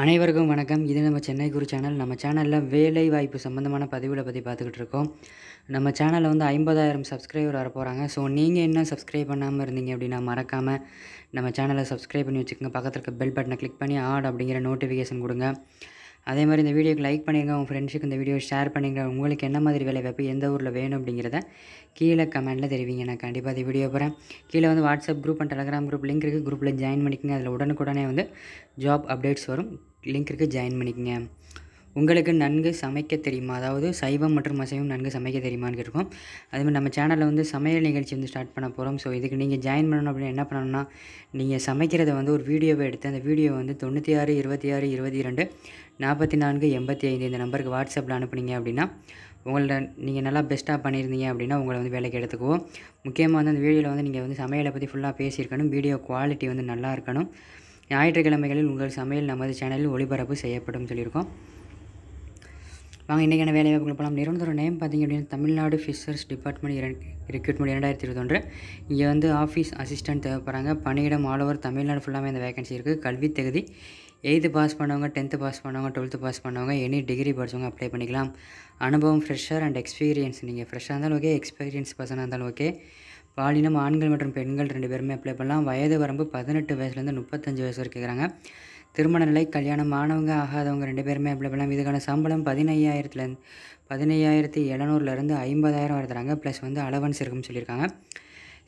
அனைவருக்கும் வணக்கம் இது நம்ம சென்னை குரு சேனல் நம்ம சேனலில் வேலை வாய்ப்பு சம்மந்தமான பதிவுகளை பற்றி பார்த்துக்கிட்டு இருக்கோம் நம்ம சேனலில் வந்து ஐம்பதாயிரம் சப்ஸ்கிரைபர் வர போகிறாங்க ஸோ நீங்கள் என்ன சப்ஸ்கிரைப் பண்ணாமல் இருந்தீங்க அப்படின்னா மறக்காமல் நம்ம சேனலை சப்ஸ்கிரைப் பண்ணி வச்சுக்கோங்க பக்கத்தில் இருக்க பெல் பட்டனை கிளிக் பண்ணி ஆட் அப்படிங்கிற நோட்டிஃபிகேஷன் கொடுங்க அதே மாதிரி இந்த வீடியோக்கு லைக் பண்ணிடுங்க உங்கள் ஃப்ரெண்ட்ஸுக்கு இந்த வீடியோ ஷேர் பண்ணிங்க உங்களுக்கு என்ன மாதிரி வேலை வாய்ப்பு எந்த ஊரில் வேணும் அப்படிங்கிறத கீழே கமெண்ட்டில் தெரிவிங்க நான் கண்டிப்பாக அந்த வீடியோ போகிறேன் கீழே வந்து WhatsApp group and Telegram group link இருக்குது குரூப்பில் ஜாயின் பண்ணிக்கோங்க அதில் உடனுக்குடனே வந்து ஜாப் அப்டேட்ஸ் வரும் லிங்க் இருக்குது ஜாயின் பண்ணிக்கோங்க உங்களுக்கு நன்கு சமைக்க தெரியுமா அதாவது சைவம் மற்றும் அசைவம் நன்கு சமைக்க தெரியுமான்னு கேட்டுருக்கோம் அதுமாதிரி நம்ம சேனலில் வந்து சமையல் நிகழ்ச்சி வந்து ஸ்டார்ட் பண்ண போகிறோம் ஸோ இதுக்கு நீங்கள் ஜாயின் பண்ணணும் அப்படின்னு என்ன பண்ணணும்னா நீங்கள் சமைக்கிறத வந்து ஒரு வீடியோவை எடுத்து அந்த வீடியோ வந்து தொண்ணூற்றி ஆறு இருபத்தி ஆறு இருபத்தி ரெண்டு நாற்பத்தி நான்கு எண்பத்தி ஐந்து இந்த நம்பருக்கு வாட்ஸ்அப்பில் அனுப்புனீங்க அப்படின்னா உங்களோட நீங்கள் நல்லா பெஸ்ட்டாக பண்ணியிருந்தீங்க அப்படின்னா உங்களை வந்து வேலைக்கு எடுத்துக்குவோம் முக்கியமாக வந்து அந்த வீடியோவில் வந்து நீங்கள் வந்து சமையலை பற்றி ஃபுல்லாக பேசியிருக்கணும் வீடியோ குவாலிட்டி வந்து நல்லா இருக்கணும் ஞாயிற்றுக்கிழமைகளில் உங்கள் சமையல் நமது சேனலில் ஒளிபரப்பு செய்யப்படும் சொல்லியிருக்கோம் வாங்க இன்றைக்கி வேலை வாய்ப்புகள் போகலாம் நிரந்தர நேம் பார்த்திங்க அப்படின்னா தமிழ்நாடு ஃபிஷர்ஸ் டிபார்ட்மெண்ட் ரெக்ரூட்மெண்ட் இரண்டாயிரத்தி இருபத்தொன்று இங்கே வந்து ஆஃபீஸ் அசிஸ்டன்ட் தேவைப்படுறாங்க பணியிடம் ஆல் ஓவர் தமிழ்நாடு ஃபுல்லாமே இந்த வேகன்சி இருக்குது கல்வி தகுதி எய்த்து பாஸ் பண்ணவங்க டென்த்து பாஸ் பண்ணவங்க டுவெல்த்து பாஸ் பண்ணவங்க எனி டிகிரி படித்தவங்க அப்ளை பண்ணிக்கலாம் அனுபவம் ஃப்ரெஷ்ஷர் அண்ட் எக்ஸ்பீரியன்ஸ் நீங்கள் ஃப்ரெஷ்ஷாக இருந்தாலும் ஓகே எக்ஸ்பீரியன்ஸ் பர்சனாக இருந்தாலும் ஓகே பாலினம் ஆண்கள் மற்றும் பெண்கள் ரெண்டு பேருமே அப்ளை பண்ணலாம் வயது வரம்பு பதினெட்டு வயசுலேருந்து முப்பத்தஞ்சு வயசு வரைக்கும் இருக்கிறாங்க திருமண நிலை கல்யாணம் ஆனவங்க ஆகாதவங்க ரெண்டு பேருமே அப்படி பண்ணலாம் இதுக்கான சம்பளம் பதினையாயிரத்துலேருந்து பதினையாயிரத்தி எழுநூறுலேருந்து ஐம்பதாயிரம் வரை தராங்க ப்ளஸ் வந்து அலவன்ஸ் இருக்குன்னு சொல்லியிருக்காங்க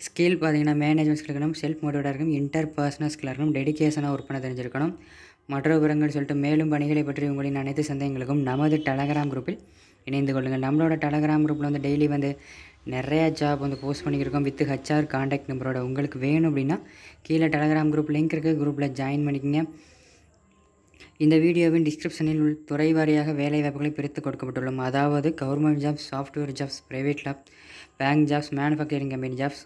ஸ்கில் பார்த்திங்கன்னா மேனேஜ்மெண்ட் ஸ்கில் இருக்கணும் செல்ஃப் மோட்டிவேட்டாக இருக்கும் இன்டர் பர்சனல் ஸ்கில் இருக்கணும் டெடிக்கேஷனாக ஒர்க் பண்ண தெரிஞ்சிருக்கணும் மற்ற விவரங்கள் சொல்லிட்டு மேலும் பணிகளை பற்றி உங்களின் அனைத்து சந்தேகங்களுக்கும் நமது டெலகிராம் குரூப்பில் இணைந்து கொள்ளுங்கள் நம்மளோட டெலகிராம் குரூப்பில் வந்து டெய்லி வந்து நிறையா ஜாப் வந்து போஸ்ட் பண்ணிக்கிருக்கோம் வித் ஹச்ஆர் காண்டாக்ட் நம்பரோட உங்களுக்கு வேணும் அப்படின்னா கீழே டெலகிராம் குரூப் லிங்க் இருக்குது குரூப்பில் ஜாயின் பண்ணிக்கோங்க இந்த வீடியோவின் டிஸ்கிரிப்ஷனில் உள் துறை வாரியாக வேலை வாய்ப்புகளை பிரித்து கொடுக்கப்பட்டுள்ளோம் அதாவது government jobs software jobs private job bank jobs manufacturing company jobs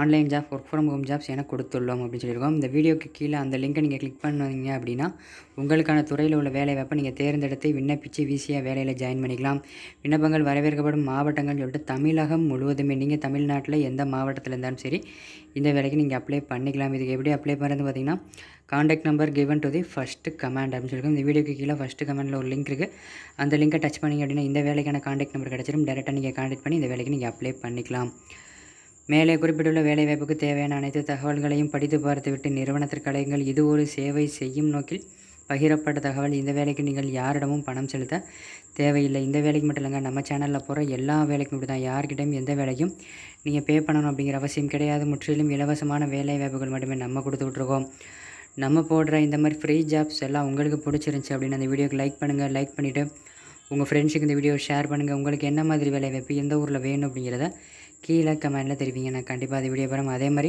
online job work from home jobs என கொடுத்துள்ளோம் அப்படின்னு சொல்லியிருக்கோம் இந்த வீடியோக்கு கீழே அந்த லிங்க்கை நீங்கள் கிளிக் பண்ணுவீங்க அப்படின்னா உங்களுக்கான துறையில் உள்ள வேலை வாய்ப்பை நீங்கள் தேர்ந்தெடுத்து விண்ணப்பித்து வீசியாக வேலையில் ஜாயின் பண்ணிக்கலாம் விண்ணப்பங்கள் வரவேற்கப்படும் மாவட்டங்கள் சொல்லிட்டு தமிழகம் முழுவதுமே நீங்கள் தமிழ்நாட்டில் எந்த மாவட்டத்தில் இருந்தாலும் சரி இந்த வேலைக்கு நீங்கள் அப்ளை பண்ணிக்கலாம் இதுக்கு எப்படி அப்ளை பண்ணுறது பார்த்தீங்கன்னா contact number given to the first comment அப்படின்னு சொல்லியிருக்கோம் இந்த வீடியோக்கு கீழே ஃபஸ்ட்டு கமெண்டில் ஒரு லிங்க் இருக்குது அந்த லிங்கை டச் பண்ணிங்க அப்படின்னா இந்த வேலைக்கான காண்டாக்ட் நம்பர் கிடச்சிடும் டேரெக்டாக நீங்கள் காண்டாக்ட் பண்ணி இந்த வேலைக்கு நீங்கள் அப்ளை பண்ணிக்கலாம் மேலே குறிப்பிட்டுள்ள வேலைவாய்ப்புக்கு தேவையான அனைத்து தகவல்களையும் படித்து பார்த்துவிட்டு நிறுவனத்திற்கு அலையுங்கள் இது ஒரு சேவை செய்யும் நோக்கில் பகிரப்பட்ட தகவல் இந்த வேலைக்கு நீங்கள் யாரிடமும் பணம் செலுத்த தேவையில்லை இந்த வேலைக்கு மட்டும் இல்லைங்க நம்ம சேனலில் போகிற எல்லா வேலைக்கும் இப்படி தான் யார்கிட்டையும் எந்த வேலைக்கும் நீங்கள் பே பண்ணணும் அப்படிங்கிற அவசியம் கிடையாது முற்றிலும் இலவசமான வேலை வாய்ப்புகள் மட்டுமே நம்ம கொடுத்துக்கிட்டுருக்கோம் நம்ம போடுற இந்த மாதிரி ஃப்ரீ ஜாப்ஸ் எல்லாம் உங்களுக்கு பிடிச்சிருந்துச்சி அப்படின்னு அந்த வீடியோக்கு லைக் பண்ணுங்கள் லைக் பண்ணிவிட்டு உங்கள் ஃப்ரெண்ட்ஸுக்கு இந்த வீடியோ ஷேர் பண்ணுங்கள் உங்களுக்கு என்ன மாதிரி வேலை வாய்ப்பு எந்த ஊரில் வேணும் அப்படிங்கிறத கீழே கமெண்டில் தெரிவிங்க நான் கண்டிப்பாக அது வீடியோ போகிறோம் அதே மாதிரி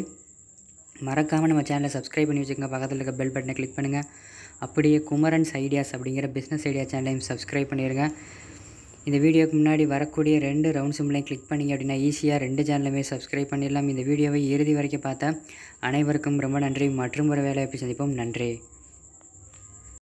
மறக்காமல் நம்ம சேனலை சப்ஸ்கிரைப் பண்ணி வச்சுக்கோங்க பக்கத்தில் இருக்க பெல் பட்டனை கிளிக் பண்ணுங்கள் அப்படியே குமரன்ஸ் ஐடியாஸ் அப்படிங்கிற பிஸ்னஸ் ஐடியா சேனலையும் சப்ஸ்கிரைப் பண்ணிடுங்க இந்த வீடியோக்கு முன்னாடி வரக்கூடிய ரெண்டு ரவுண்ட் சிம்லையும் கிளிக் பண்ணிங்க அப்படின்னா ஈஸியாக ரெண்டு சேனலுமே சப்ஸ்கிரைப் பண்ணிடலாம் இந்த வீடியோவை இறுதி வரைக்கும் பார்த்தா அனைவருக்கும் ரொம்ப நன்றி மற்றும் ஒரு வேலைவாய்ப்பு சந்திப்போம் நன்றி